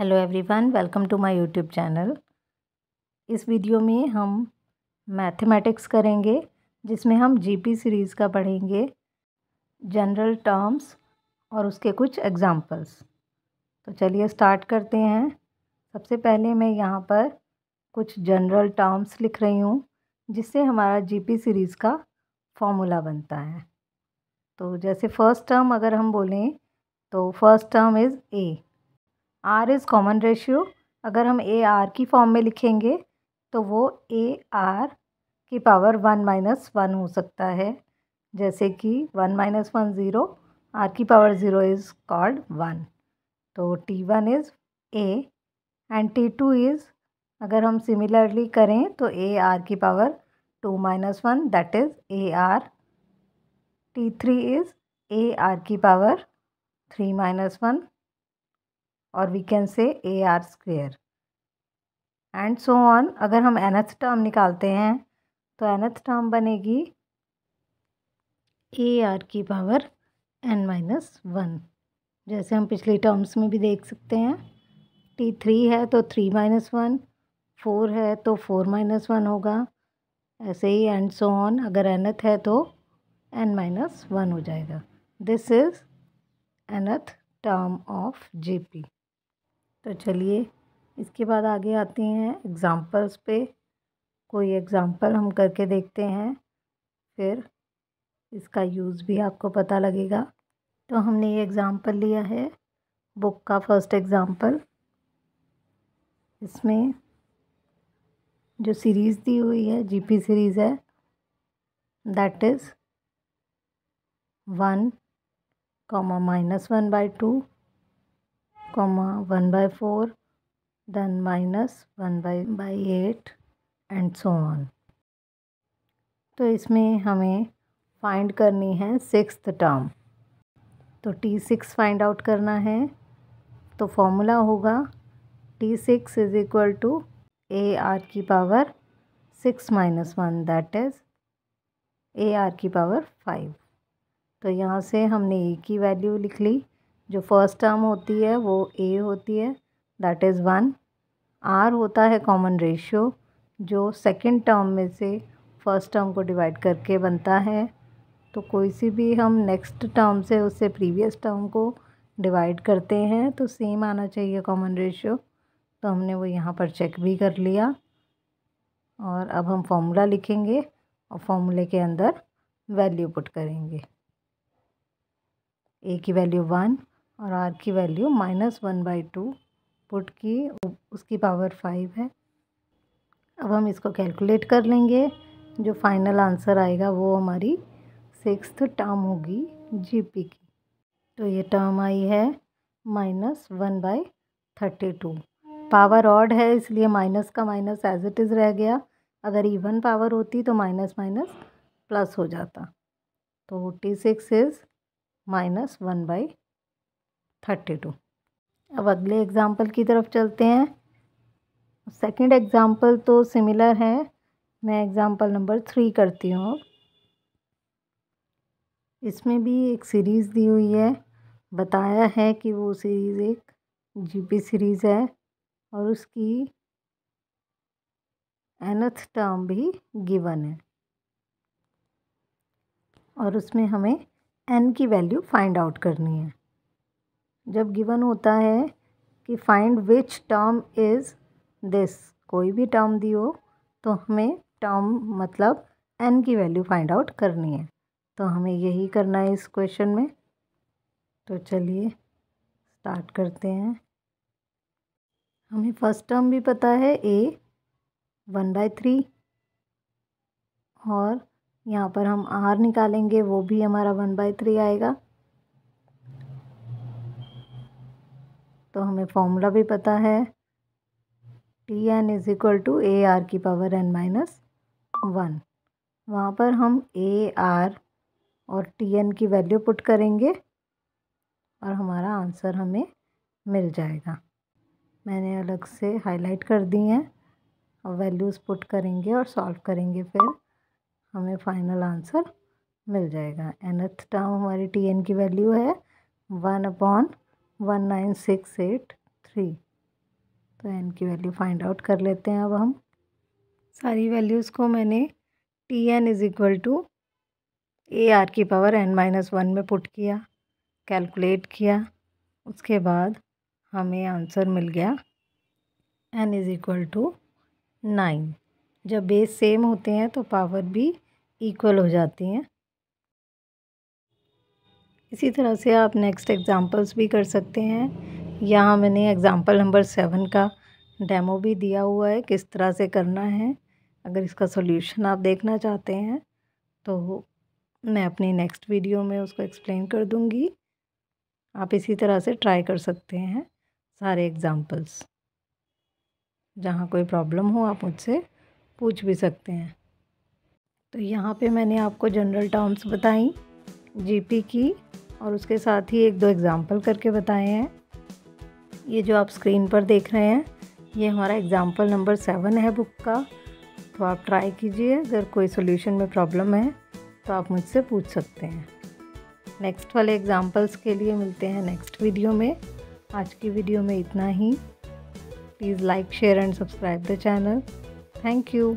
hello everyone welcome to my YouTube channel इस video में हम मैथमेटिक्स करेंगे जिसमें हम जीपी सीरीज़ का पढ़ेंगे जनरल टर्म्स और उसके कुछ एग्जांपल्स तो चलिए स्टार्ट करते हैं सबसे पहले मैं यहाँ पर कुछ जनरल टर्म्स लिख रही हूँ जिससे हमारा जीपी सीरीज़ का फॉर्मूला बनता है तो जैसे फ़र्स्ट टर्म अगर हम बोलें तो first term is a r is common ratio अगर हम ए आर की फॉर्म में लिखेंगे तो वो ए आर की पावर वन माइनस वन हो सकता है जैसे कि one minus one zero r की power zero is called one तो t one is a and t two is अगर हम सिमिलरली करें तो ए आर की power two minus one that is a r t three is a r की power three minus one और we can say a r square and so on अगर हम nth term निकालते हैं तो एनथ टर्म बनेगी a r की power n minus one जैसे हम पिछली टर्म्स में भी देख सकते हैं टी थ्री है तो थ्री माइनस वन फोर है तो फोर माइनस वन होगा ऐसे ही एंड सो ऑन अगर एनथ है तो एन माइनस वन हो जाएगा this is nth of GP तो चलिए इसके बाद आगे आते हैं एग्ज़ाम्पल्स पे कोई एग्ज़ाम्पल हम करके देखते हैं फिर इसका यूज़ भी आपको पता लगेगा तो हमने ये एग्ज़ाम्पल लिया है बुक का फर्स्ट एग्ज़ाम्पल इसमें जो सीरीज़ दी हुई है जीपी सीरीज़ है that is one comma minus one by two comma one by four then minus one by by eight and so on तो इसमें हमें फाइंड करनी है सिक्स टर्म तो टी सिक्स फाइंड आउट करना है तो फॉर्मूला होगा t six is equal to a r की power six minus one that is a r की पावर फाइव तो यहाँ से हमने ए e की वैल्यू लिख ली जो फर्स्ट टर्म होती है वो ए होती है दैट इज़ वन आर होता है कॉमन रेशियो जो सेकंड टर्म में से फर्स्ट टर्म को डिवाइड करके बनता है तो कोई सी भी हम नेक्स्ट टर्म से उससे प्रीवियस टर्म को डिवाइड करते हैं तो सेम आना चाहिए कॉमन रेशियो तो हमने वो यहाँ पर चेक भी कर लिया और अब हम फॉर्मूला लिखेंगे और फॉर्मूले के अंदर वैल्यू पुट करेंगे ए की वैल्यू वन और आर की value minus one by two put की उसकी पावर फाइव है अब हम इसको कैलकुलेट कर लेंगे जो फाइनल आंसर आएगा वो हमारी सिक्स टर्म होगी जीपी की तो ये टर्म आई है minus one by thirty two power odd है इसलिए माइनस का माइनस एज इट इज़ रह गया अगर इवन पावर होती तो माइनस माइनस प्लस हो जाता तो t six is minus one by thirty two अब अगले एग्ज़ाम्पल की तरफ चलते हैं सेकंड एग्ज़ाम्पल तो सिमिलर है मैं एग्ज़ाम्पल नंबर थ्री करती हूँ इसमें भी एक सीरीज़ दी हुई है बताया है कि वो सीरीज़ एक जीपी सीरीज़ है और उसकी एनथ टर्म भी गिवन है और उसमें हमें एन की वैल्यू फाइंड आउट करनी है जब गिवन होता है कि find which term is this कोई भी टर्म दी हो तो हमें टर्म मतलब एन की वैल्यू फाइंड आउट करनी है तो हमें यही करना है इस क्वेश्चन में तो चलिए स्टार्ट करते हैं हमें फर्स्ट टर्म भी पता है ए वन बाय थ्री और यहाँ पर हम आर निकालेंगे वो भी हमारा वन बाय थ्री आएगा तो हमें फॉर्मूला भी पता है t n is equal to a r की पावर एन माइनस वन वहाँ पर हम ए आर और टी एन की वैल्यू पुट करेंगे और हमारा आंसर हमें मिल जाएगा मैंने अलग से हाईलाइट कर दी हैं और वैल्यूज़ पुट करेंगे और सॉल्व करेंगे फिर हमें फाइनल आंसर मिल जाएगा एनथ टर्म हमारी टी एन की वैल्यू है one upon one nine six eight three तो एन की वैल्यू फाइंड आउट कर लेते हैं अब हम सारी वैल्यूज़ को मैंने t n is equal to a r की पावर एन माइनस वन में पुट किया कैलकुलेट किया उसके बाद हमें आंसर मिल गया n is equal to nine जब बेस सेम होते हैं तो पावर भी इक्वल हो जाती हैं इसी तरह से आप नेक्स्ट एग्ज़ाम्पल्स भी कर सकते हैं यहाँ मैंने एग्ज़ाम्पल नंबर सेवन का डेमो भी दिया हुआ है किस तरह से करना है अगर इसका सॉल्यूशन आप देखना चाहते हैं तो मैं अपनी नेक्स्ट वीडियो में उसको एक्सप्लेन कर दूँगी आप इसी तरह से ट्राई कर सकते हैं सारे एग्ज़ाम्पल्स जहाँ कोई प्रॉब्लम हो आप मुझसे पूछ भी सकते हैं तो यहाँ पे मैंने आपको जनरल टर्म्स बताई जीपी की और उसके साथ ही एक दो एग्ज़ाम्पल करके बताए हैं ये जो आप स्क्रीन पर देख रहे हैं ये हमारा एग्ज़ाम्पल नंबर सेवन है बुक का तो आप ट्राई कीजिए अगर कोई सोल्यूशन में प्रॉब्लम है तो आप मुझसे पूछ सकते हैं नेक्स्ट वाले एग्ज़ाम्पल्स के लिए मिलते हैं नेक्स्ट वीडियो में आज की वीडियो में इतना ही please like share and subscribe the channel thank you